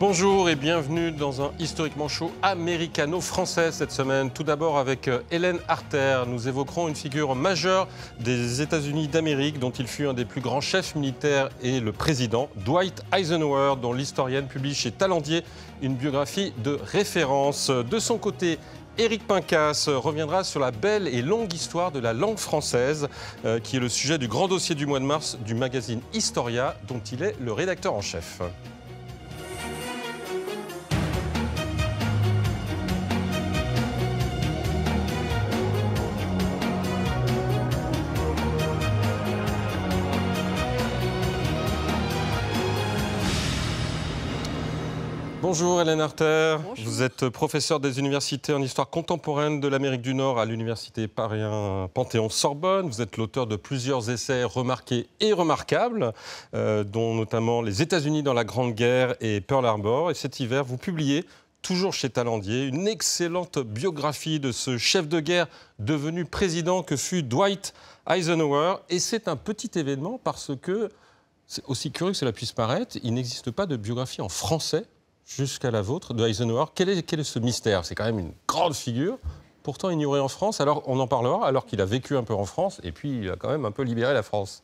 Bonjour et bienvenue dans un historiquement chaud américano-français cette semaine. Tout d'abord avec euh, Hélène Arter, nous évoquerons une figure majeure des États-Unis d'Amérique dont il fut un des plus grands chefs militaires et le président, Dwight Eisenhower, dont l'historienne publie chez Talandier une biographie de référence. De son côté, Éric Pincas reviendra sur la belle et longue histoire de la langue française, euh, qui est le sujet du grand dossier du mois de mars du magazine Historia, dont il est le rédacteur en chef. Bonjour Hélène Arter, vous êtes professeur des universités en histoire contemporaine de l'Amérique du Nord à l'université Paris Panthéon-Sorbonne. Vous êtes l'auteur de plusieurs essais remarqués et remarquables, euh, dont notamment Les États-Unis dans la Grande Guerre et Pearl Harbor. Et cet hiver, vous publiez toujours chez Talandier, une excellente biographie de ce chef de guerre devenu président que fut Dwight Eisenhower. Et c'est un petit événement parce que, aussi curieux que cela puisse paraître, il n'existe pas de biographie en français jusqu'à la vôtre, de Eisenhower. Quel est, quel est ce mystère C'est quand même une grande figure, pourtant ignorée en France. Alors, on en parlera, alors qu'il a vécu un peu en France, et puis il a quand même un peu libéré la France.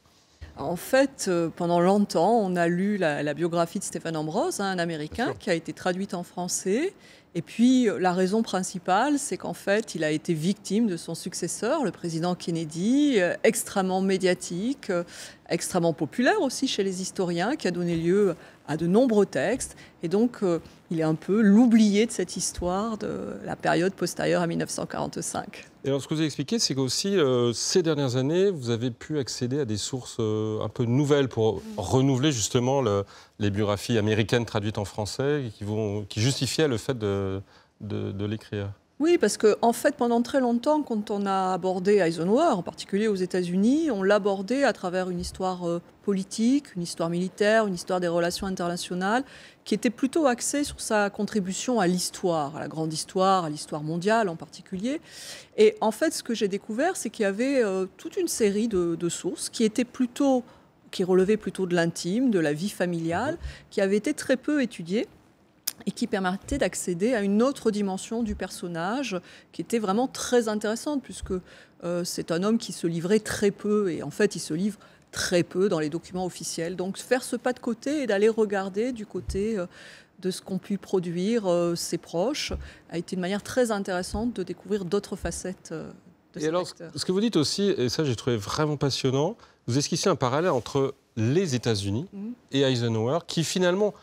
En fait, euh, pendant longtemps, on a lu la, biographie de Stéphane Ambrose, hein, un Américain, qui a été traduite en français. Et puis, euh, la raison principale, c'est qu'en fait, il a été victime de son successeur, le président Kennedy, euh, extrêmement médiatique, extrêmement populaire aussi chez les historiens, qui a donné lieu à de nombreux textes. Et donc, euh, il est un peu l'oublié de cette histoire de la période postérieure à 1945. Et alors, ce que vous avez expliqué, c'est qu'aussi, euh, ces dernières années, vous avez pu accéder à des sources euh, un peu nouvelles pour renouveler justement les biographies américaines traduites en français qui, vont, qui justifiaient le fait de, de l'écrire. Oui, parce que en fait, pendant très longtemps, quand on a abordé Eisenhower, en particulier aux États-Unis, on l'abordait à travers une histoire euh, politique, une histoire militaire, une histoire des relations internationales, qui était plutôt axée sur sa contribution à l'histoire, à la grande histoire, à l'histoire mondiale en particulier. Et en fait, ce que j'ai découvert, c'est qu'il y avait euh, toute une série de, sources qui étaient plutôt qui relevait plutôt de l'intime, de la vie familiale, mhm. qui avaient été très peu étudiées et qui permettait d'accéder à une autre dimension du personnage qui était vraiment très intéressante puisque euh, c'est un homme qui se livrait très peu et en fait il se livre très peu dans les documents officiels. Donc faire ce pas de côté et d'aller regarder du côté euh, de ce qu'ont pu produire euh, ses proches a été une manière très intéressante de découvrir d'autres facettes. de et alors, ce que vous dites aussi, et ça j'ai trouvé vraiment passionnant, vous esquissez un parallèle entre les États-Unis mmh. et Eisenhower, qui finalement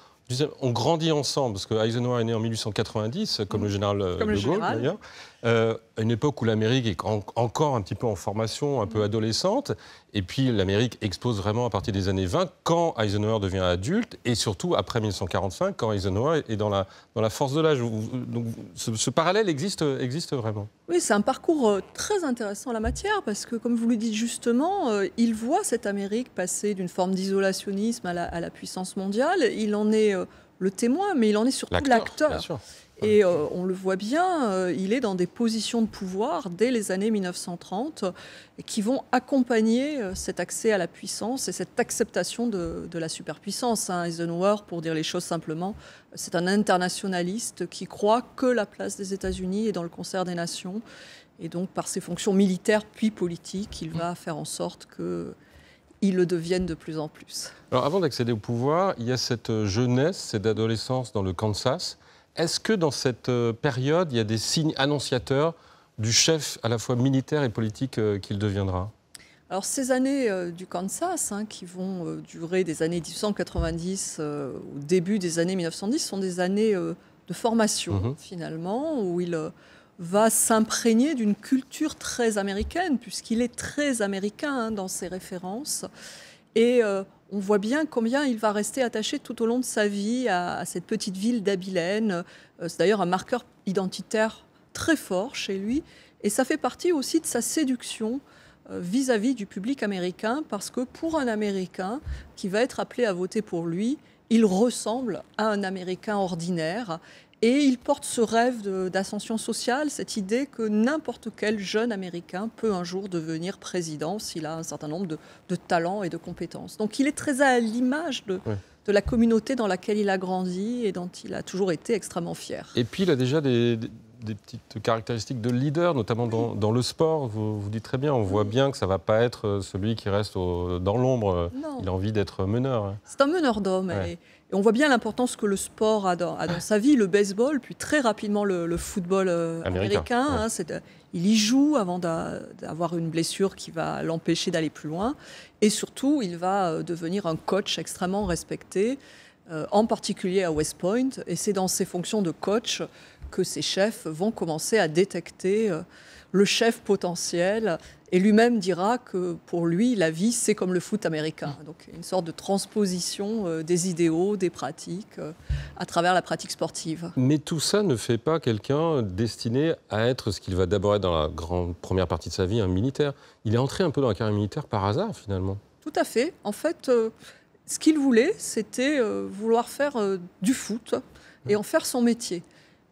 on grandit ensemble, parce que Eisenhower est né en 1890, comme mm. le général euh, de Gaulle d'ailleurs, euh, à une époque où l'Amérique est encore un petit peu en formation, un peu mm. adolescente, et puis l'Amérique expose vraiment à partir des années 20, quand Eisenhower devient adulte, et surtout après 1945, quand Eisenhower est dans la, dans la force de l'âge. Donc ce, parallèle existe, existe vraiment. Oui, c'est un parcours euh, très intéressant en la matière, parce que comme vous le dites justement, il voit cette Amérique passer d'une forme d'isolationnisme à, à la puissance mondiale, il en est euh, le témoin, mais il en est surtout l'acteur. Et euh, on le voit bien, euh, il est dans des positions de pouvoir dès les années 1930 qui vont accompagner cet accès à la puissance et cette acceptation de, la superpuissance. Hein. Eisenhower, pour dire les choses simplement, c'est un internationaliste qui croit que la place des États-Unis est dans le concert des nations. Et donc, par ses fonctions militaires puis politiques, il mm. va faire en sorte que ils le deviennent de plus en plus. Alors avant d'accéder au pouvoir, il y a cette euh, jeunesse, cette adolescence dans le Kansas. Est-ce que dans cette euh, période, il y a des signes annonciateurs du chef à la fois militaire et politique euh, qu'il deviendra alors ces années du Kansas, hein, qui vont durer des années 1890 au début des années 1910, sont des années de formation mhm. finalement, où il, va s'imprégner d'une culture très américaine, puisqu'il est très américain hein, dans ses références. Et euh, on voit bien combien il va rester attaché tout au long de sa vie à, cette petite ville d'Abilène. Euh, c'est d'ailleurs un marqueur identitaire très fort chez lui. Et ça fait partie aussi de sa séduction vis à -vis du public américain, parce que pour un Américain qui va être appelé à voter pour lui, il ressemble à un Américain ordinaire et il porte ce rêve d'ascension sociale, cette idée que n'importe quel jeune Américain peut un jour devenir président s'il a un certain nombre de, talents et de compétences. Donc il est très à l'image de, la communauté dans laquelle il a grandi et dont il a toujours été extrêmement fier. Et puis il a déjà des, petites caractéristiques de leader, notamment dans, le sport. Vous, dites très bien, on voit bien que ça ne va pas être euh, celui qui reste dans l'ombre. Il a envie d'être meneur. Hein. C'est un meneur d'hommes on voit bien l'importance que le sport a dans, sa vie, le baseball, puis très rapidement le, football euh, américain. Hein, euh, il y joue avant d'avoir une blessure qui va l'empêcher d'aller plus loin. Et surtout, il va euh, devenir un coach extrêmement respecté, en particulier à West Point. Et c'est dans ses fonctions de coach que ses chefs vont commencer à détecter le chef potentiel et lui-même dira que pour lui, la vie, c'est comme le foot américain. Mm. Donc une sorte de transposition euh, des idéaux, des pratiques, euh, à travers la pratique sportive. Mais tout ça ne fait pas quelqu'un destiné à être ce qu'il va d'abord être dans la grande première partie de sa vie, un militaire. Il est entré un peu dans la carrière militaire par hasard, finalement. Tout à fait. En fait, euh, ce qu'il voulait, c'était vouloir faire du foot mm. et en faire son métier.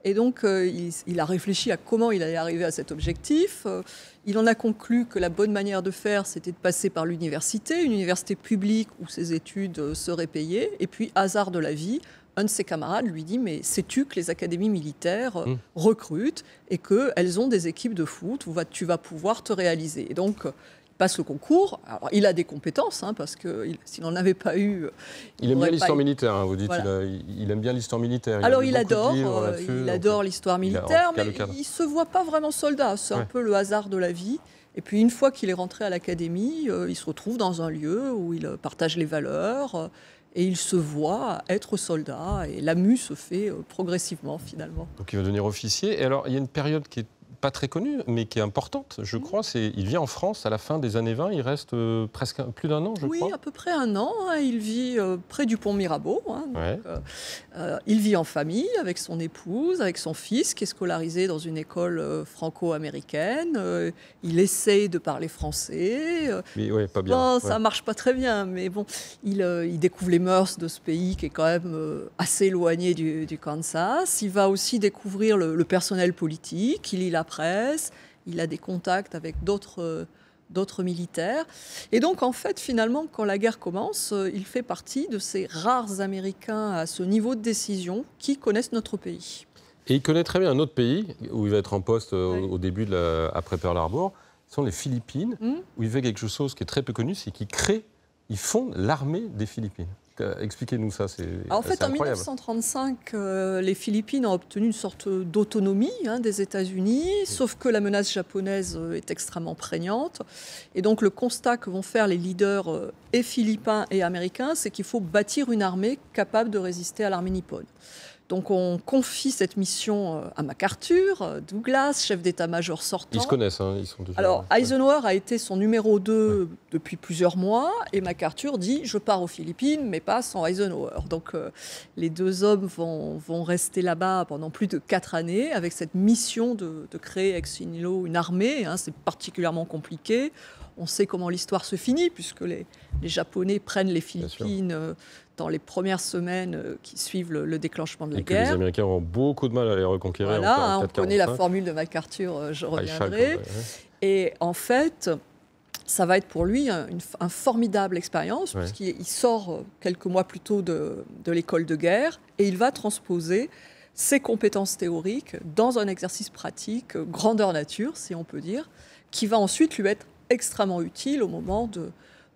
Et donc, euh, il, a réfléchi à comment il allait arriver à cet objectif. Euh, il en a conclu que la bonne manière de faire, c'était de passer par l'université, une université publique où ses études euh, seraient payées. Et puis, hasard de la vie, un de ses camarades lui dit Mais sais-tu que les académies militaires hmm. recrutent et qu'elles ont des équipes de foot où tu vas pouvoir te réaliser donc, passe le concours. Alors, il a des compétences, hein, parce que s'il n'en avait pas eu. Il, aime bien l'histoire militaire, vous dites. Il, aime bien euh, l'histoire militaire. Alors, il adore, il adore l'histoire militaire, mais il ne se voit pas vraiment soldat. C'est un peu le hasard de la vie. Et puis, une fois qu'il est rentré à l'académie, euh, il se retrouve dans un lieu où il euh, partage les valeurs. et il se voit être soldat, et l'AMU se fait progressivement finalement. Donc il va devenir officier. Et alors il y a une période qui est pas très connue, mais qui est importante, je crois. C'est, il vit en France à la fin des années 20, il reste euh, presque plus d'un an, je crois. Oui, à peu près un an. Hein, il vit euh, près du pont Mirabeau. Hein, euh, il vit en famille avec son épouse, avec son fils, qui est scolarisé dans une école franco-américaine. il essaie de parler français. mais ouais, pas bien. Non, ça marche pas très bien, mais bon, il, découvre les mœurs de ce pays qui est quand même assez éloigné du, Kansas. Il va aussi découvrir le, personnel politique. Il y la il a des contacts avec d'autres euh, d'autres militaires. Et donc, en fait, finalement, quand la guerre commence, euh, il fait partie de ces rares Américains à ce niveau de décision qui connaissent notre pays. Et il connaît très bien un autre pays où il va être en poste euh, au, début, de après Pearl Harbor, ce sont les Philippines, hmm. où il fait quelque chose qui est très peu connu, c'est qu'il crée, il fonde l'armée des Philippines. Expliquez-nous ça. C'est ah, en fait, en 1935, euh, les Philippines ont obtenu une sorte d'autonomie hein, des États-Unis, sauf que la menace japonaise euh, est extrêmement prégnante. Et donc, le constat que vont faire les leaders euh, et philippins et américains, c'est qu'il faut bâtir une armée capable de résister à l'armée nippone. Donc on confie cette mission euh, à MacArthur, euh, Douglas, chef d'état-major sortant. Ils se connaissent, hein, ils sont déjà... Alors Eisenhower a été son numéro 2 depuis plusieurs mois et MacArthur dit je pars aux Philippines mais pas sans Eisenhower. Donc euh, les deux hommes vont, vont rester là-bas pendant plus de quatre années avec cette mission de, de créer avec Sinilo une armée. Hein, c'est particulièrement compliqué. On sait comment l'histoire se finit puisque les, les Japonais prennent les Philippines dans les premières semaines euh, qui suivent le, déclenchement de la et guerre. Que les Américains ont beaucoup de mal à les reconquérir. Voilà, hein, on connaît la formule de MacArthur, euh, je ah, reviendrai. Et en fait, ça va être pour lui une, formidable expérience, puisqu'il sort euh, quelques mois plus tôt de l'école de guerre, et il va transposer ses compétences théoriques dans un exercice pratique grandeur nature, si on peut dire, qui va ensuite lui être extrêmement utile au moment de,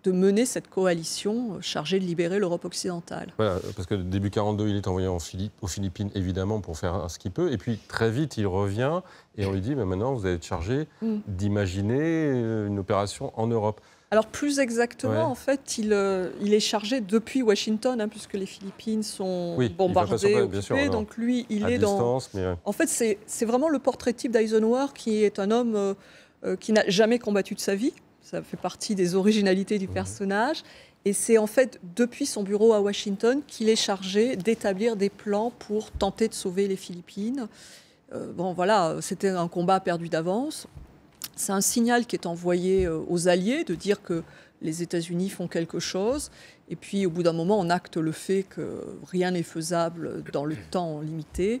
de mener cette coalition euh, chargée de libérer l'Europe occidentale. Voilà, parce que début 42, il est envoyé en aux Philippines, évidemment, pour faire ce qu'il peut. Et puis, très vite, il revient et on lui dit, mais maintenant, vous allez être chargé mm. d'imaginer euh, une opération en Europe. Alors plus exactement, en fait, il, euh, il, est chargé depuis Washington, hein, puisque les Philippines sont bombardées, occupées, donc lui, il est dans... En fait, c'est vraiment le portrait type d'Eisenhower, qui est un homme qui n'a jamais combattu de sa vie, ça fait partie des originalités du personnage. Et c'est en fait depuis son bureau à Washington qu'il est chargé d'établir des plans pour tenter de sauver les Philippines. Euh, bon, voilà, c'était un combat perdu d'avance. C'est un signal qui est envoyé euh, aux Alliés de dire que les États-Unis font quelque chose, et puis au bout d'un moment, on acte le fait que rien n'est faisable dans le temps limité,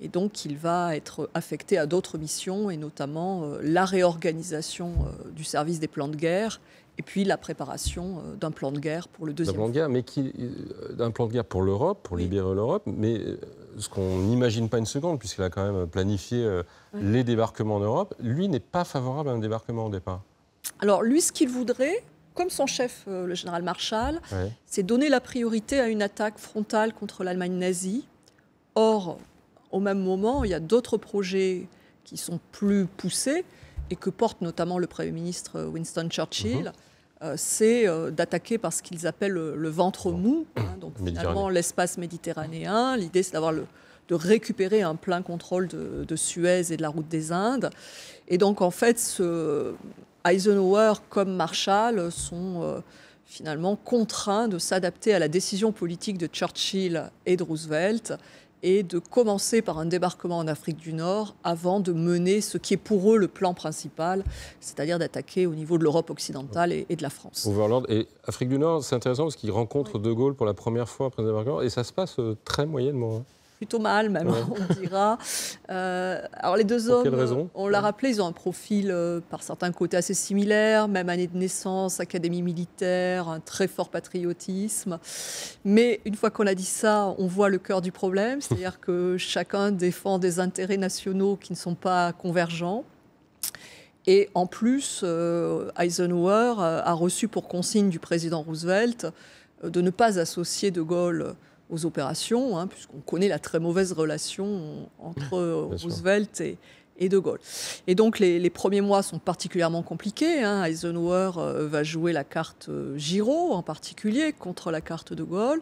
et donc il va être affecté à d'autres missions, et notamment euh, la réorganisation euh, du service des plans de guerre, et puis la préparation euh, d'un plan de guerre pour le deuxième. D'un plan de guerre, mais d'un plan de guerre pour l'Europe, pour libérer l'Europe, mais ce qu'on n'imagine pas une seconde, puisqu'il a quand même planifié les débarquements en Europe, lui n'est pas favorable à un débarquement au départ. Alors lui, ce qu'il voudrait, comme son chef, euh, le général Marshall, c'est donner la priorité à une attaque frontale contre l'Allemagne nazie. Or, au même moment, il y a d'autres projets qui sont plus poussés et que porte notamment le Premier ministre euh, Winston Churchill. Mhm. Euh, c'est d'attaquer par ce qu'ils appellent le, ventre mou, hein, donc finalement l'espace méditerranéen. L'idée, c'est d'avoir de récupérer un plein contrôle de, de, Suez et de la route des Indes. Et donc, en fait, ce, Eisenhower comme Marshall sont euh, finalement contraints de s'adapter à la décision politique de Churchill et de Roosevelt et de commencer par un débarquement en Afrique du Nord avant de mener ce qui est pour eux le plan principal, c'est-à-dire d'attaquer au niveau de l'Europe occidentale et, de la France. Overland et Afrique du Nord, c'est intéressant parce qu'ils rencontrent De Gaulle pour la première fois après le débarquement et ça se passe euh, très moyennement. Hein plutôt mal, même, on dira. Euh, alors, les deux hommes, on l'a rappelé, ils ont un profil euh, par certains côtés assez similaire, même année de naissance, académie militaire, un très fort patriotisme. Mais une fois qu'on a dit ça, on voit le cœur du problème, c'est-à-dire que chacun défend des intérêts nationaux qui ne sont pas convergents. Et en plus, euh, Eisenhower a reçu pour consigne du président Roosevelt de ne pas associer De Gaulle aux opérations, hein, puisqu'on connaît la très mauvaise relation entre euh, Roosevelt et, De Gaulle. Et donc les, premiers mois sont particulièrement compliqués. Hein. Eisenhower euh, va jouer la carte Giro, euh, Giraud en particulier contre la carte De Gaulle.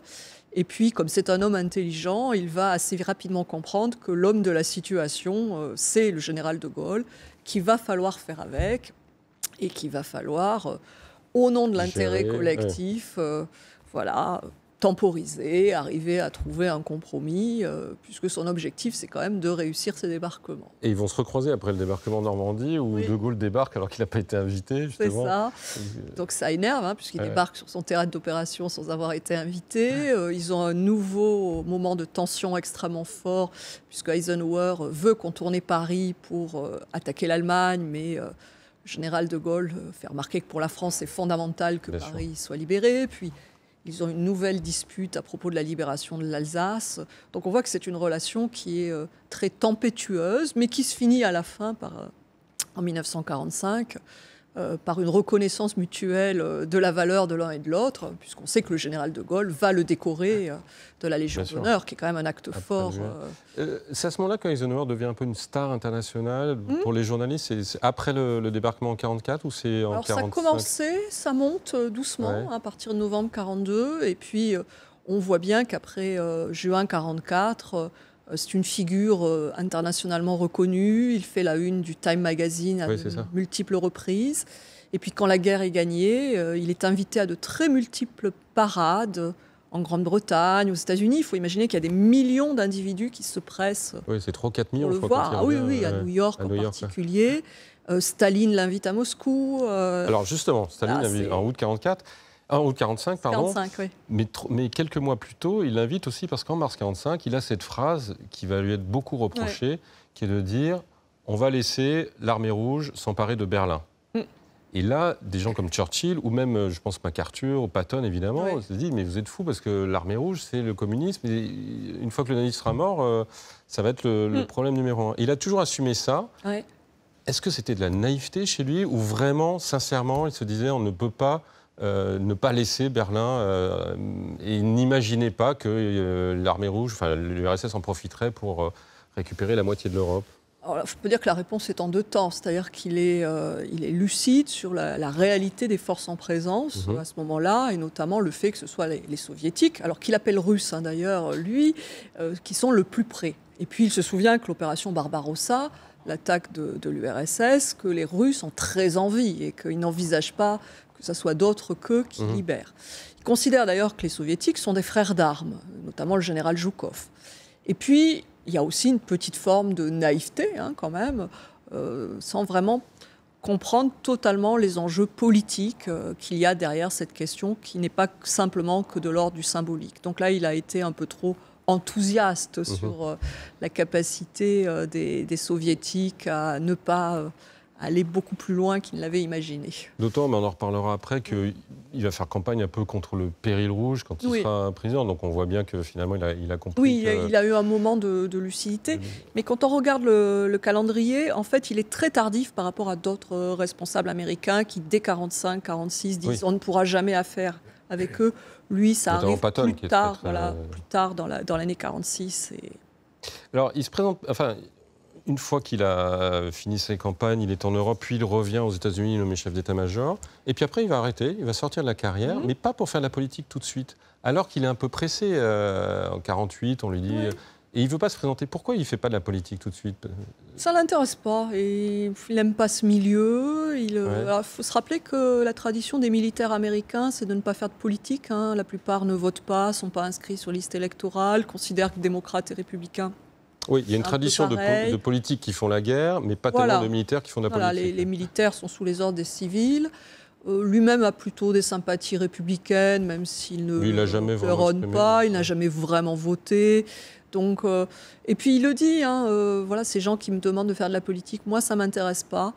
Et puis comme c'est un homme intelligent, il va assez rapidement comprendre que l'homme de la situation, c'est le général De Gaulle, qu'il va falloir faire avec et qu'il va falloir, au nom de l'intérêt collectif, voilà, temporiser, arriver à trouver un compromis, euh, puisque son objectif, c'est quand même de réussir ses débarquements. Et ils vont se recroiser après le débarquement en Normandie, où De Gaulle débarque alors qu'il n'a pas été invité, justement. C'est ça. Euh, Donc ça énerve, hein, puisqu'il débarque sur son terrain d'opération sans avoir été invité. Euh, ils ont un nouveau moment de tension extrêmement fort, puisque Eisenhower veut contourner Paris pour attaquer l'Allemagne, mais général de Gaulle fait remarquer que pour la France, c'est fondamental que Paris soit libéré. Puis ils ont une nouvelle dispute à propos de la libération de l'Alsace. Donc on voit que c'est une relation qui est euh, très tempétueuse, mais qui se finit à la fin par, euh, en 1945 euh, par une reconnaissance mutuelle euh, de la valeur de l'un et de l'autre, puisqu'on sait que le général de Gaulle va le décorer euh, de la Légion d'honneur, qui est quand même un acte fort. C'est à ce moment-là qu'Eisenhower devient un peu une star internationale hmm. pour les journalistes. C'est après le, débarquement en 44 ou c'est en Alors, Ça a commencé, ça monte doucement hein, à partir de novembre 42, et puis on voit bien qu'après juin 44 euh, c'est une figure euh, internationalement reconnue. Il fait la une du Time Magazine à de multiples reprises. Et puis quand la guerre est gagnée, euh, il est invité à de très multiples parades en Grande-Bretagne, aux États-Unis. Il faut imaginer qu'il y a des millions d'individus qui se pressent. Oui, c'est 3-4 millions, le voir. Ah oui, oui, à New York en particulier. Staline l'invite à Moscou. Alors justement, Staline ah, l'invite en août 44. Ah, au 45, pardon. 45, mais, mais, quelques mois plus tôt, il l'invite aussi parce qu'en mars 45, il a cette phrase qui va lui être beaucoup reprochée, qui est de dire on va laisser l'armée rouge s'emparer de Berlin. Mm. Et là, des gens comme Churchill, ou même, euh, je pense, MacArthur, ou Patton, évidemment, se disent Mais vous êtes fous parce que l'armée rouge, c'est le communisme. Et une fois que le nazisme sera mort, euh, ça va être le, mm. problème numéro un. il a toujours assumé ça. Est-ce que c'était de la naïveté chez lui, ou vraiment, sincèrement, il se disait On ne peut pas euh, ne pas laisser Berlin euh, et n'imaginez pas que euh, l'armée rouge, enfin l'URSS en profiterait pour récupérer la moitié de l'Europe alors, je peux dire que la réponse est en deux temps, c'est-à-dire qu'il est, lucide sur la, réalité des forces en présence mhm. à ce moment-là, et notamment le fait que ce soit les, soviétiques, alors qu'il appelle russes hein, d'ailleurs, lui, qui sont le plus près. Et puis il se souvient que l'opération Barbarossa, l'attaque de, de l'URSS, que les Russes ont très envie et qu'ils n'envisagent pas que ce soit d'autres qu'eux qui mhm. libèrent. Il considère d'ailleurs que les soviétiques sont des frères d'armes, notamment le général Joukov. Et puis, il y a aussi une petite forme de naïveté, hein, quand même, euh, sans vraiment comprendre totalement les enjeux politiques euh, qu'il y a derrière cette question, qui n'est pas simplement que de l'ordre du symbolique. Donc là, il a été un peu trop enthousiaste mhm. sur euh, la capacité des, soviétiques à ne pas aller beaucoup plus loin qu'il ne l'avait imaginé. D'autant, mais on en reparlera après, qu'il va faire campagne un peu contre le péril rouge quand il sera sera président. Donc on voit bien que finalement, il a, compris. Oui, il, a, eu un moment de, lucidité. Mais quand on regarde le, calendrier, en fait, il est très tardif par rapport à d'autres responsables américains qui, dès 45, 46, disent qu'on on ne pourra jamais affaire avec eux. Lui, ça arrive plus, tard, euh, plus tard, dans l'année la, dans 46. Et... Alors, il se présente, enfin, une fois qu'il a fini ses campagnes, il est en Europe, puis il revient aux États-Unis, il est nommé chef d'état-major. Et puis après, il va arrêter, il va sortir de la carrière, mhm. mais pas pour faire de la politique tout de suite. Alors qu'il est un peu pressé, euh, en 48, on lui dit. Et il ne veut pas se présenter. Pourquoi il ne fait pas de la politique tout de suite Ça ne l'intéresse pas. il n'aime pas ce milieu. Il euh, faut se rappeler que la tradition des militaires américains, c'est de ne pas faire de politique. Hein. La plupart ne votent pas, ne sont pas inscrits sur liste électorale, considèrent que démocrates et républicains oui, il y a une tradition de, politiques qui font la guerre, mais pas tellement de militaires qui font la politique. Les, les, militaires sont sous les ordres des civils. Euh, lui-même a plutôt des sympathies républicaines, même s'il ne le pas, il n'a jamais vraiment voté. Donc, euh, et puis il le dit, hein, euh, voilà, ces gens qui me demandent de faire de la politique, moi ça ne m'intéresse pas.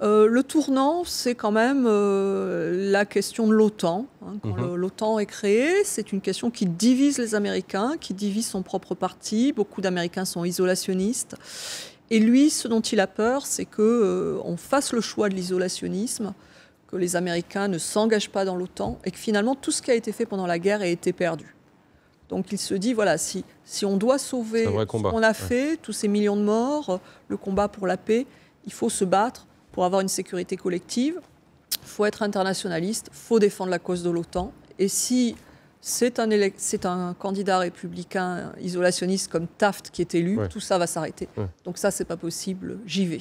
Euh, le tournant, c'est quand même la question de l'OTAN. Hein, mhm. l'OTAN est créée, c'est une question qui divise les Américains, qui divise son propre parti. Beaucoup d'Américains sont isolationnistes. Et lui, ce dont il a peur, c'est que on fasse le choix de l'isolationnisme que les Américains ne s'engagent pas dans l'OTAN et que finalement tout ce qui a été fait pendant la guerre ait été perdu. Donc il se dit, voilà, si, si on doit sauver ce qu'on a fait, tous ces millions de morts, le combat pour la paix, il faut se battre pour avoir une sécurité collective, il faut être internationaliste, il faut défendre la cause de l'OTAN. Et si c'est un, un, candidat républicain isolationniste comme Taft qui est élu, tout ça va s'arrêter. Donc ça, c'est pas possible, j'y vais.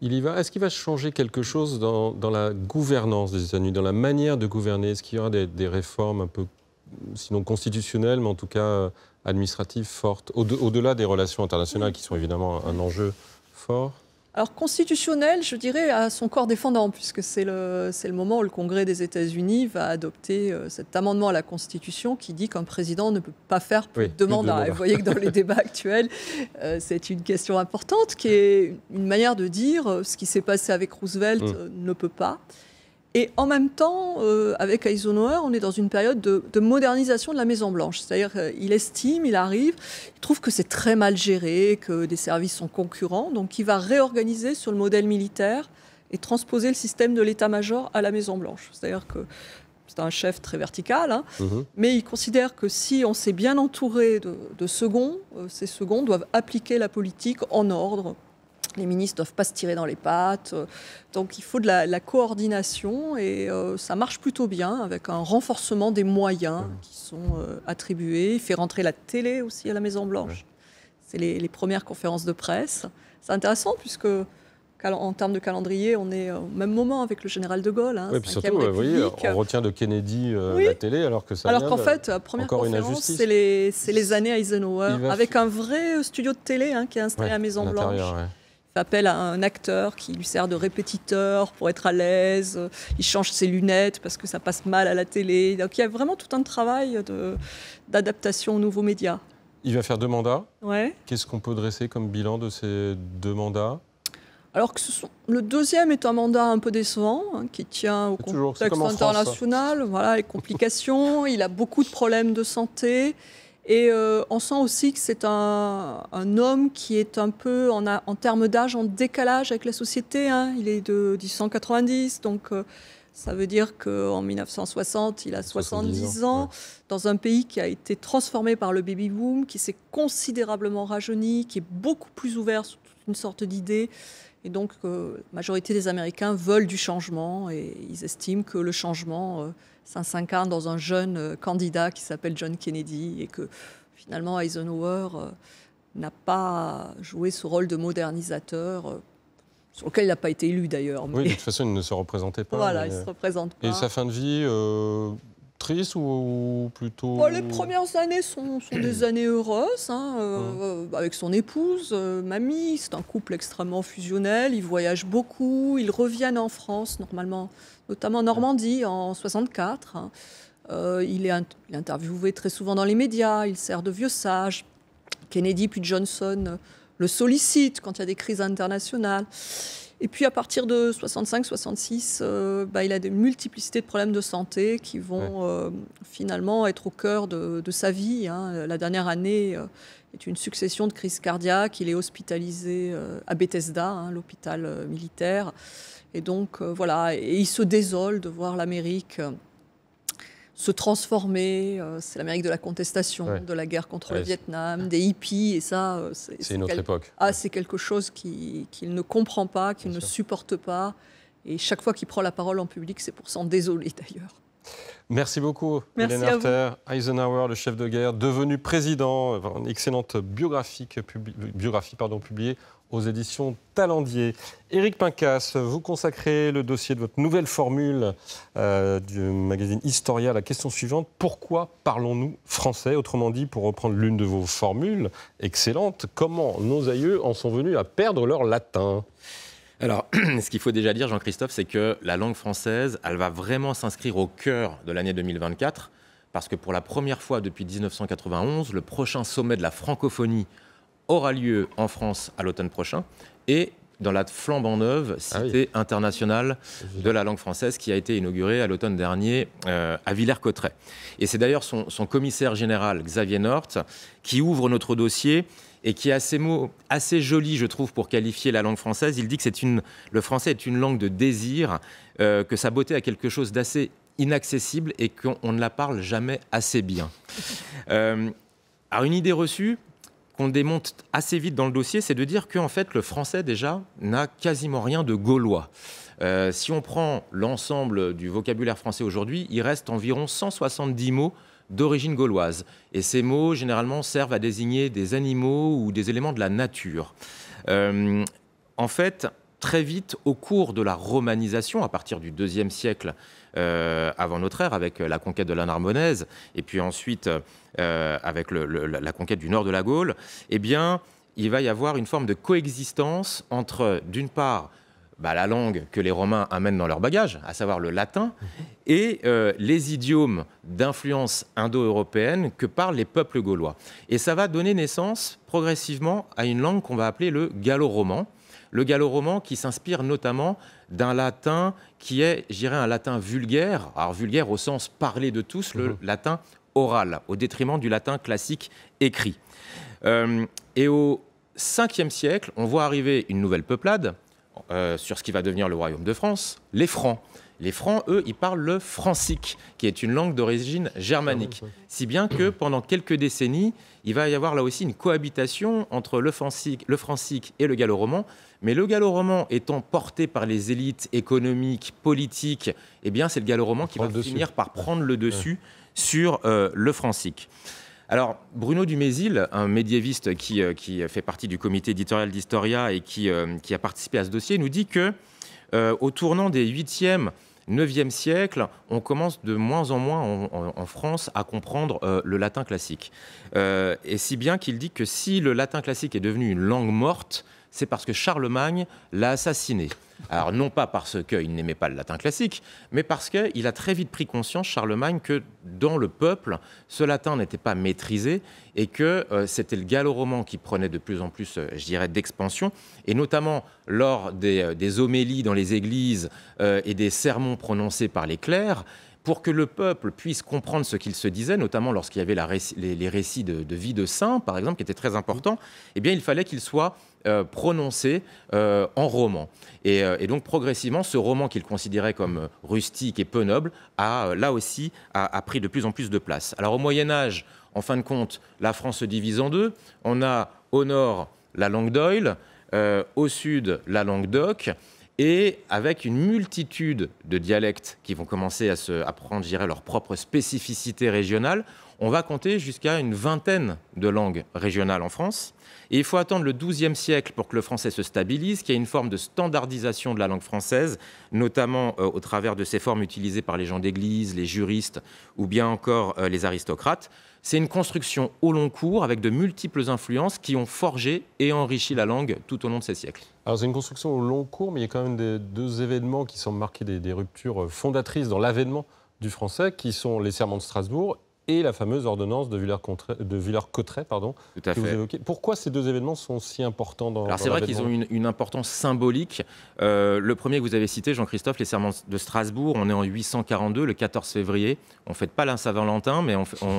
Il y va. Est-ce qu'il va changer quelque chose dans, la gouvernance des États-Unis, dans la manière de gouverner Est-ce qu'il y aura des, des réformes un peu sinon constitutionnelle, mais en tout cas euh, administrative forte, au-delà des relations internationales qui sont évidemment un enjeu fort alors constitutionnelle, je dirais, à son corps défendant, puisque c'est le, le, moment où le Congrès des États-Unis va adopter euh, cet amendement à la Constitution qui dit qu'un président ne peut pas faire plus de mandat. vous voyez que dans les débats actuels, euh, c'est une question importante qui est une manière de dire ce qui s'est passé avec Roosevelt mm. ne peut pas. Et en même temps, euh, avec Eisenhower, on est dans une période de, modernisation de la Maison Blanche. C'est-à-dire qu'il euh, estime, il arrive, il trouve que c'est très mal géré, que des services sont concurrents, donc il va réorganiser sur le modèle militaire et transposer le système de l'état-major à la Maison Blanche. C'est-à-dire que c'est un chef très vertical, hein. mhm. mais il considère que si on s'est bien entouré de, seconds, euh, ces seconds doivent appliquer la politique en ordre les ministres ne doivent pas se tirer dans les pattes. Donc il faut de la, coordination et euh, ça marche plutôt bien avec un renforcement des moyens qui sont euh, attribués. Il fait rentrer la télé aussi à la Maison-Blanche. C'est les, premières conférences de presse. C'est intéressant puisque en termes de calendrier, on est au même moment avec le général de Gaulle. Hein, oui, puis surtout, on retient de Kennedy euh, la télé, alors que ça. Alors qu'en fait, la première conférence, c'est les, années Eisenhower, avec un vrai studio de télé hein, qui est installé à la Maison Blanche. Il appel à un acteur qui lui sert de répétiteur pour être à l'aise. Il change ses lunettes parce que ça passe mal à la télé. Donc il y a vraiment tout un travail d'adaptation aux nouveaux médias. Il va faire deux mandats. Ouais. Qu'est-ce qu'on peut dresser comme bilan de ces deux mandats alors que ce sont... le deuxième est un mandat un peu décevant, hein, qui tient au contexte international, voilà, les complications, il a beaucoup de problèmes de santé, et euh, on sent aussi que c'est un, homme qui est un peu, en, termes d'âge, en décalage avec la société. Hein. Il est de 1890, donc euh, ça veut dire qu'en 1960, il a 70, ans, dans un pays qui a été transformé par le baby-boom, qui s'est considérablement rajeuni, qui est beaucoup plus ouvert sur toute une sorte d'idées. Et donc, euh, la majorité des Américains veulent du changement et ils estiment que le changement ça s'incarne dans un jeune euh, candidat qui s'appelle John Kennedy et que finalement Eisenhower euh, n'a pas joué ce rôle de modernisateur euh, sur lequel il n'a pas été élu d'ailleurs. Oui, de toute façon, il ne se représentait pas. Voilà, il se représente pas. Et sa fin de vie, ou, plutôt oh, Les premières années sont, des années heureuses, hein, euh, avec son épouse, euh, mamie. C'est un couple extrêmement fusionnel. Ils voyagent beaucoup. Ils reviennent en France, normalement, notamment en Normandie, en 64. Hein. Euh, il, est il, est interviewé très souvent dans les médias. Il sert de vieux sage. Kennedy puis Johnson le sollicitent quand il y a des crises internationales. Et puis à partir de 65-66, euh, bah, il a des multiplicités de problèmes de santé qui vont euh, finalement être au cœur de, sa vie. Hein. La dernière année euh, est une succession de crises cardiaques. Il est hospitalisé à Bethesda, hein, l'hôpital militaire. Et donc voilà, et il se désole de voir l'Amérique se transformer. Euh, c'est l'Amérique de la contestation, de la guerre contre le Vietnam, des hippies, et ça, euh, c'est époque. Ah, c'est quelque chose qu'il ne comprend pas, qu'il ne supporte pas. Et chaque fois qu'il prend la parole en public, c'est pour s'en désoler d'ailleurs. Merci beaucoup, Hélène Eisenhower, le chef de guerre, devenu président, une excellente biographie, publiée aux éditions Talendier. Éric Pincas, vous consacrez le dossier de votre nouvelle formule euh, du magazine Historia la question suivante. Pourquoi parlons-nous français Autrement dit, pour reprendre l'une de vos formules excellentes, comment nos aïeux en sont venus à perdre leur latin alors, ce qu'il faut déjà dire, Jean-Christophe, c'est que la langue française, elle va vraiment s'inscrire au cœur de l'année 2024, parce que pour la première fois depuis 1991, le prochain sommet de la francophonie aura lieu en France à l'automne prochain, et dans la flambant neuve ah cité internationale de la langue française qui a été inaugurée à l'automne dernier euh, à Villers-Cotterêts. Et c'est d'ailleurs son, son, commissaire général Xavier Nort qui ouvre notre dossier et qui a ces mots assez jolis, je trouve, pour qualifier la langue française. Il dit que le français est une langue de désir, euh, que sa beauté a quelque chose d'assez inaccessible et qu'on ne la parle jamais assez bien. Euh, alors une idée reçue qu'on démonte assez vite dans le dossier, c'est de dire qu'en fait le français déjà n'a quasiment rien de gaulois. Euh, si on prend l'ensemble du vocabulaire français aujourd'hui, il reste environ 170 mots d'origine gauloise. Et ces mots, généralement, servent à désigner des animaux ou des éléments de la nature. Euh, en fait, très vite, au cours de la romanisation, à partir du IIe siècle euh, avant notre ère, avec euh, la conquête de la Narbonnaise, et puis ensuite avec la conquête du nord de la Gaule, eh bien, il va y avoir une forme de coexistence entre, d'une part, bah, la langue que les Romains amènent dans leur bagage, à savoir le latin, et euh, les idiomes d'influence indo-européenne que parlent les peuples gaulois. Et ça va donner naissance progressivement à une langue qu'on va appeler le gallo-roman. Le gallo-roman qui s'inspire notamment d'un latin qui est, j'irais, un latin vulgaire, alors vulgaire au sens parlé de tous, le mhm. latin oral, au détriment du latin classique écrit. Euh, et au 5e siècle, on voit arriver une nouvelle peuplade, euh, sur ce qui va devenir le royaume de France, les Francs. Les Francs, eux, ils parlent le francique, qui est une langue d'origine germanique. Ah si bien que pendant quelques décennies, il va y avoir là aussi une cohabitation entre le francique, le francique et le gallo-roman. Mais le gallo-roman étant porté par les élites économiques, politiques, eh bien, c'est le gallo-roman qui va finir par prendre le dessus sur euh, le francique. Alors, Bruno Dumézil, un médiéviste euh, qui, fait partie du comité éditorial d'Historia et qui, euh, a participé à ce dossier, nous dit que euh, au tournant des 8e, 9e siècle, on commence de moins en moins en, France à comprendre le latin classique. et si bien qu'il dit que si le latin classique est devenu une langue morte, c'est parce que Charlemagne l'a assassiné. Alors non pas parce qu'il n'aimait pas le latin classique, mais parce qu'il a très vite pris conscience, Charlemagne, que dans le peuple, ce latin n'était pas maîtrisé et que euh, c'était le gallo-roman qui prenait de plus en plus, euh, je dirais, d'expansion. Et notamment lors des euh, homélies dans les églises et des sermons prononcés par les clercs, pour que le peuple puisse comprendre ce qu'il se disait, notamment lorsqu'il y avait les, récits de, vie de saints, par exemple, qui étaient très importants, eh bien, il fallait qu'ils soient euh, prononcés euh, en roman. Euh, et, donc, progressivement, ce roman qu'il considérait comme rustique et peu noble a, là aussi, a, a pris de plus en plus de place. Alors, au Moyen-Âge, en fin de compte, la France se divise en deux. On a au nord la langue d'Oil, au sud la langue d'Oc et avec une multitude de dialectes qui vont commencer à, se, je prendre, leur propre spécificité régionale, on va compter jusqu'à une vingtaine de langues régionales en France. Et il faut attendre le XIIe siècle pour que le français se stabilise, qu'il y ait une forme de standardisation de la langue française, notamment euh, au travers de ces formes utilisées par les gens d'église, les juristes ou bien encore euh, les aristocrates. C'est une construction au long cours avec de multiples influences qui ont forgé et enrichi la langue tout au long de ces siècles. Alors c'est une construction au long cours, mais il y a quand même deux événements qui sont marqués des ruptures euh, fondatrices dans l'avènement du français, qui sont les serments de Strasbourg et la fameuse ordonnance de villers Cotteret, pardon, que vous évoquez. Pourquoi ces deux événements sont si importants dans Alors c'est vrai qu'ils ont une, importance symbolique. Euh, le premier que vous avez cité, Jean-Christophe, les serments de Strasbourg, on est en 842, le 14 février. On ne fête pas la Saint-Valentin, mais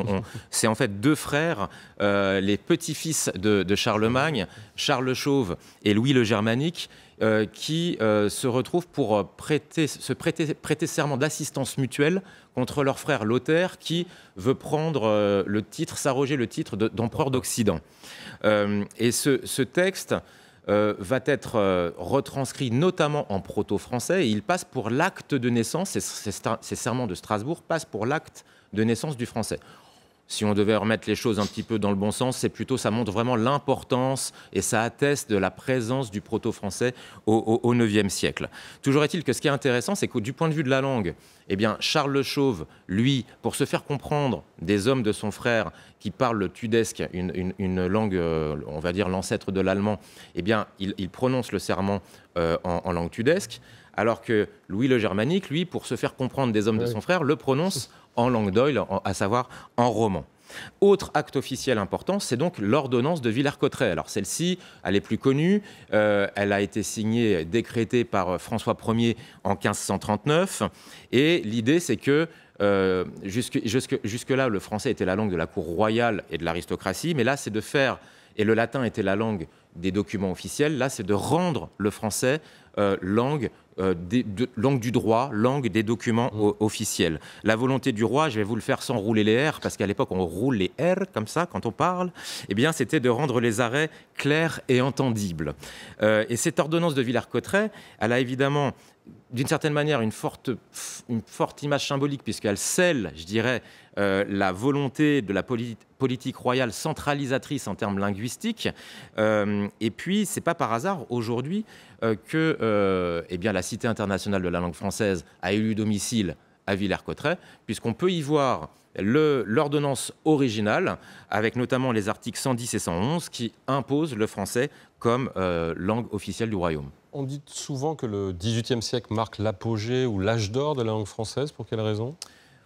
c'est en fait deux frères, euh, les petits-fils de, de Charlemagne, Charles Chauve et Louis le Germanique, euh, qui euh, se retrouvent pour euh, prêter, se prêter, prêter serment d'assistance mutuelle contre leur frère Lothaire qui veut prendre le titre, s'arroger le titre d'empereur d'Occident. et ce, texte va être retranscrit notamment en proto-français et il passe pour l'acte de naissance, ces serments de Strasbourg passent pour l'acte de naissance du français si on devait remettre les choses un petit peu dans le bon sens, c'est plutôt ça montre vraiment l'importance et ça atteste de la présence du proto-français au, au, 9 siècle. Toujours est-il que ce qui est intéressant, c'est que du point de vue de la langue, eh bien, Charles le Chauve, lui, pour se faire comprendre des hommes de son frère qui parlent le tudesque, une, langue, euh, on va dire l'ancêtre de l'allemand, eh bien, il, prononce le serment euh, en langue tudesque alors que Louis le Germanique, lui, pour se faire comprendre des hommes de son frère, le prononce en langue d'oil, à savoir en roman. Autre acte officiel important, c'est donc l'ordonnance de Villers-Cotterêts. Alors celle-ci, elle est plus connue, euh, elle a été signée, décrétée par euh, François Ier en 1539, et l'idée c'est que euh, jusque, là le français était la langue de la cour royale et de l'aristocratie, mais là c'est de faire, et le latin était la langue des documents officiels, là c'est de rendre le français langue euh, de, langue du droit, langue des documents mmh. officiels. La volonté du roi, je vais vous le faire sans rouler les R, parce qu'à l'époque on roule les R comme ça quand on parle, eh bien c'était de rendre les arrêts clairs et entendibles. Euh, et cette ordonnance de Villers-Cotterêts, elle a évidemment d'une certaine manière une forte, une forte image symbolique, puisqu'elle scelle, je dirais, euh, la volonté de la politique royale centralisatrice en termes linguistiques. Euh, et puis, c'est pas par hasard aujourd'hui euh, que eh bien, la Cité internationale de la langue française a élu domicile à Villers-Cotterêts, puisqu'on peut y voir l'ordonnance originale, avec notamment les articles 110 et 111, qui imposent le français comme langue officielle du royaume. On dit souvent que le XVIIIe siècle marque l'apogée ou l'âge d'or de la langue française. Pour quelle raison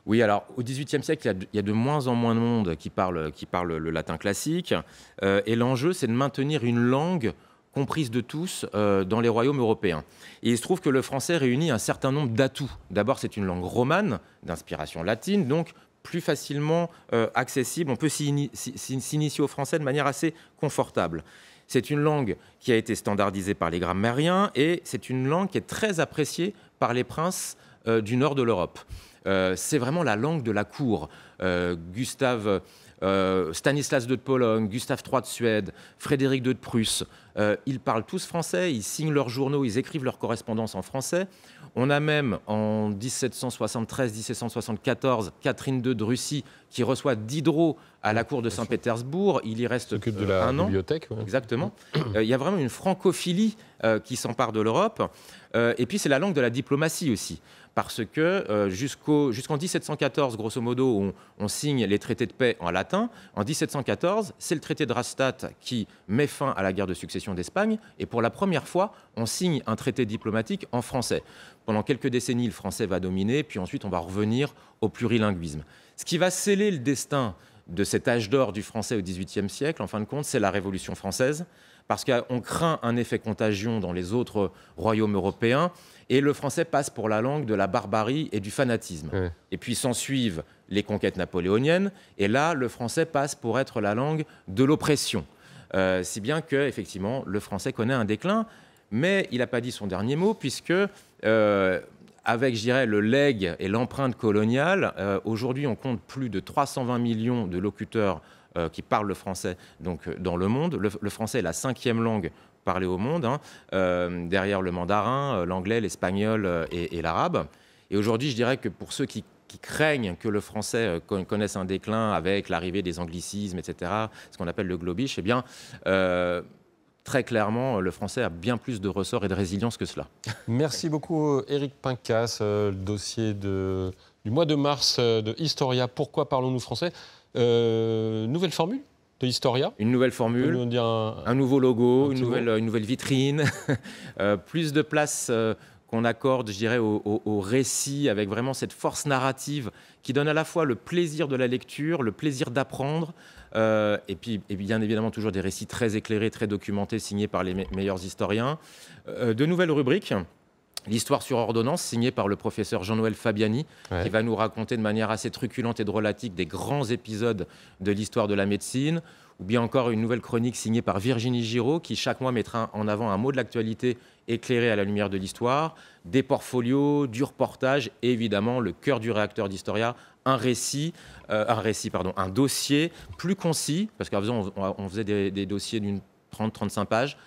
oui, alors au XVIIIe siècle, il y, a de, moins en moins de monde qui parle, le latin classique. Euh, et l'enjeu, c'est de maintenir une langue comprise de tous euh, dans les royaumes européens. Et il se trouve que le français réunit un certain nombre d'atouts. D'abord, c'est une langue romane, d'inspiration latine, donc plus facilement euh, accessible. On peut s'initier au français de manière assez confortable. C'est une langue qui a été standardisée par les grammairiens et c'est une langue qui est très appréciée par les princes euh, du nord de l'Europe. Euh, c'est vraiment la langue de la cour. Euh, Gustave euh, Stanislas II de Pologne, Gustave III de Suède, Frédéric II de Prusse. Euh, ils parlent tous français, ils signent leurs journaux, ils écrivent leurs correspondances en français. On a même en 1773-1774 Catherine II de Russie qui reçoit Diderot à la cour de Saint-Pétersbourg. Il y reste de euh, un bibliothèque, an. Exactement. Il y a vraiment une francophilie qui s'empare de l'Europe. et puis c'est la langue de la diplomatie aussi parce que euh, jusqu'en 1714, grosso modo, on, on, signe les traités de paix en latin. En 1714, c'est le traité de Rastatt qui met fin à la guerre de succession d'Espagne, et pour la première fois, on signe un traité diplomatique en français. Pendant quelques décennies, le français va dominer, puis ensuite, on va revenir au plurilinguisme. Ce qui va sceller le destin de cet âge d'or du français au XVIIIe siècle, en fin de compte, c'est la Révolution française, parce qu'on craint un effet contagion dans les autres royaumes européens. Et le français passe pour la langue de la barbarie et du fanatisme. Et puis s'ensuivent les conquêtes napoléoniennes. Et là, le français passe pour être la langue de l'oppression. Euh, si bien que, effectivement, le français connaît un déclin, mais il n'a pas dit son dernier mot, puisque, euh, avec, je dirais, le legs et l'empreinte coloniale, euh, aujourd'hui, on compte plus de 320 millions de locuteurs qui parlent le français donc, dans le monde. Le, le français est la cinquième langue parler au monde, hein. euh, derrière le mandarin, euh, l'anglais, l'espagnol euh, et, l'arabe. Et aujourd'hui, je dirais que pour ceux qui, craignent que le français connaisse un déclin avec l'arrivée des anglicismes, etc., ce qu'on appelle le globish, eh bien, très clairement, le français a bien plus de ressorts et de résilience que cela. Merci beaucoup, Éric Pincas. le dossier de, du mois de mars de Historia, Pourquoi parlons-nous français Nouvelle formule de Historia. Une nouvelle formule, un, nouveau logo, une, nouvelle, une, nouvelle, vitrine, euh, plus de place euh, qu'on accorde, je dirais, au, au, avec vraiment cette force narrative qui donne à la fois le plaisir de la lecture, le plaisir d'apprendre, euh, et puis et bien évidemment toujours des récits très éclairés, très documentés, signés par les meilleurs historiens. de nouvelles rubriques. L'histoire sur ordonnance, signée par le professeur Jean-Noël Fabiani, qui va nous raconter de manière assez truculente et drôlatique des grands épisodes de l'histoire de la médecine, ou bien encore une nouvelle chronique signée par Virginie Giraud, qui chaque mois mettra en avant un mot de l'actualité éclairé à la lumière de l'histoire, des portfolios, du reportage, et évidemment le cœur du réacteur d'Historia, un récit, euh, un récit, pardon, un dossier plus concis, parce qu'à on, on faisait des, des dossiers d'une 30-35 pages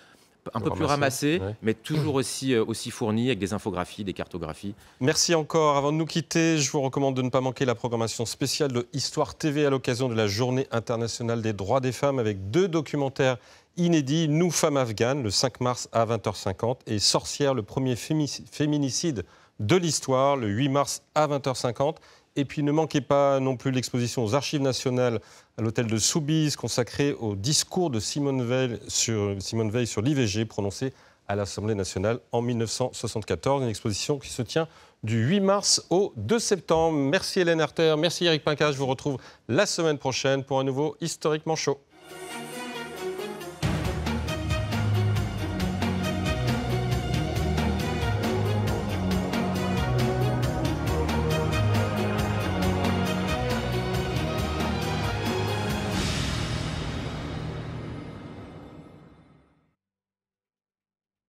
un peu plus ramassé, mais toujours aussi, euh, aussi fourni avec des infographies, des cartographies. Merci encore. Avant de nous quitter, je vous recommande de ne pas manquer la programmation spéciale de Histoire TV à l'occasion de la Journée internationale des droits des femmes avec deux documentaires inédits, Nous femmes afghanes le 5 mars à 20h50 et Sorcières, le premier féminicide de l'histoire le 8 mars à 20h50. Et puis ne manquez pas non plus l'exposition aux Archives nationales à l'hôtel de Soubise consacrée au discours de Simone Veil sur, Simone Veil sur l'IVG prononcé à l'Assemblée nationale en 1974. Une exposition qui se tient du 8 mars au 2 septembre. Merci Hélène Arter, merci Eric Pinca, Je vous retrouve la semaine prochaine pour un nouveau Historiquement chaud.